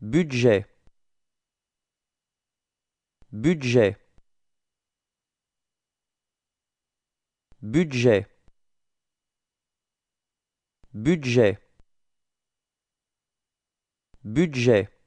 budget budget budget budget budget